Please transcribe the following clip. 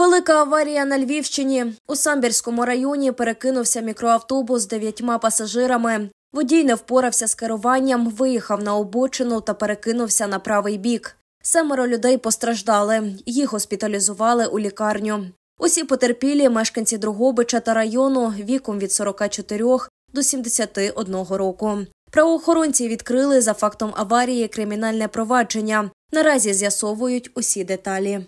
Велика аварія на Львівщині. У Самбірському районі перекинувся мікроавтобус з дев'ятьма пасажирами. Водій не впорався з керуванням, виїхав на обочину та перекинувся на правий бік. Семеро людей постраждали. Їх госпіталізували у лікарню. Усі потерпілі мешканці Другобича та району віком від 44 до 71 року. Правоохоронці відкрили за фактом аварії кримінальне провадження. Наразі з'ясовують усі деталі.